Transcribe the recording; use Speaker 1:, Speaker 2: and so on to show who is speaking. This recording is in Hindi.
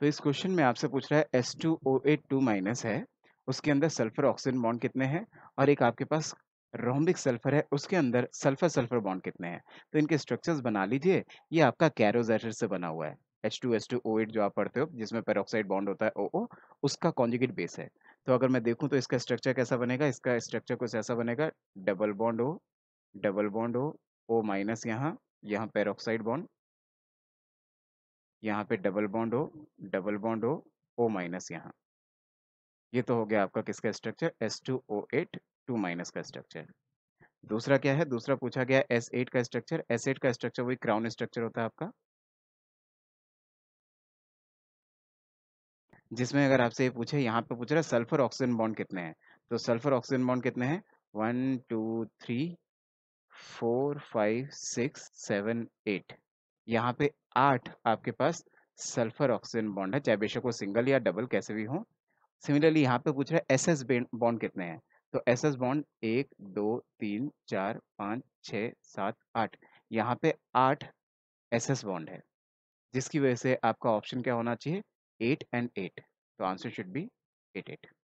Speaker 1: तो इस क्वेश्चन में आपसे पूछ रहा है S two O eight two minus है उसके अंदर सल्फर ऑक्सीजन बॉन्ड कितने हैं और एक आपके पास रोम्बिक सल्फर है उसके अंदर सल्फर सल्फर बॉन्ड कितने हैं तो इनके स्ट्रक्चर्स बना लीजिए ये आपका कैरोजेटर से बना हुआ है H two S two O eight जो आप पढ़ते हो जिसमें पेरोक्साइड बॉन्ड होता है ओ ओ उसका कॉन्जिगेट बेस है तो अगर मैं देखूँ तो इसका स्ट्रक्चर कैसा बनेगा इसका स्ट्रक्चर कुछ ऐसा बनेगा डबल बॉन्ड हो डबल बॉन्ड हो ओ माइनस यहाँ यहाँ पेरोक्साइड बॉन्ड यहाँ पे डबल बॉन्ड हो डबल बॉन्ड हो ओ माइनस यहाँ ये तो हो गया आपका किसका structure S two O eight two minus का स्ट्रक्चर दूसरा क्या है दूसरा पूछा गया एस एट का स्ट्रक्चर एस एट का स्ट्रक्चर वही क्राउन स्ट्रक्चर होता है आपका जिसमें अगर आपसे ये पूछे यहाँ पे पूछ रहा है सल्फर ऑक्सीजन बॉन्ड कितने हैं तो सल्फर ऑक्सीजन बॉन्ड कितने हैं one two three four five six seven eight यहाँ पे आठ आपके पास सल्फर ऑक्सीजन बॉन्ड है चाहे बेशक वो सिंगल या डबल कैसे भी हो सिमिलरली यहाँ पे पूछ रहा है एस बॉन्ड कितने हैं तो एस एस बॉन्ड एक दो तीन चार पाँच छ सात आठ यहाँ पे आठ एस एस बॉन्ड है जिसकी वजह से आपका ऑप्शन क्या होना चाहिए एट एंड एट तो answer should be eight eight